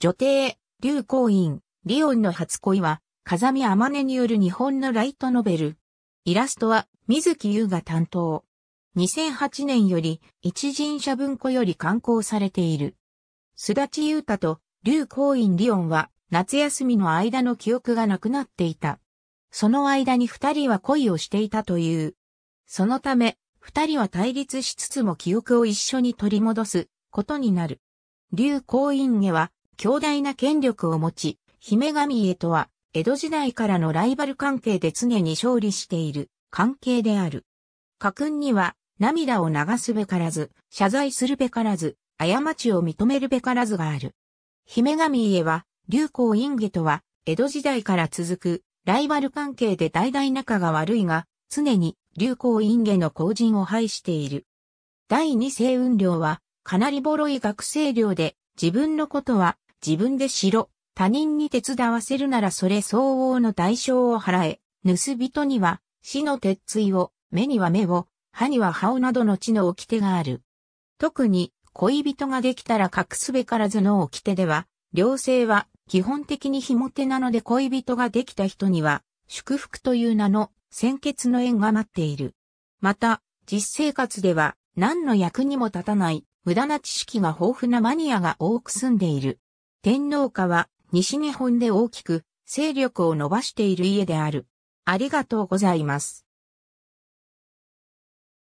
女帝、劉光院、リオンの初恋は、風見天音による日本のライトノベル。イラストは、水木優が担当。2008年より、一人者文庫より刊行されている。すだち優太と、劉光院リオンは、夏休みの間の記憶がなくなっていた。その間に二人は恋をしていたという。そのため、二人は対立しつつも記憶を一緒に取り戻すことになる。劉光院家は強大な権力を持ち、姫神へとは、江戸時代からのライバル関係で常に勝利している関係である。家訓には、涙を流すべからず、謝罪するべからず、過ちを認めるべからずがある。姫神家は、流行院家とは、江戸時代から続く、ライバル関係で代々仲が悪いが、常に流行院家の後人を排している。第二世運領は、かなりボロい学生寮で、自分のことは自分でしろ、他人に手伝わせるならそれ相応の代償を払え、盗人には死の鉄槌を、目には目を、歯には歯をなどの地の掟がある。特に恋人ができたら隠すべからずの掟では、両性は基本的に非モテなので恋人ができた人には、祝福という名の先決の縁が待っている。また、実生活では何の役にも立たない無駄な知識が豊富なマニアが多く住んでいる。天皇家は西日本で大きく勢力を伸ばしている家である。ありがとうございます。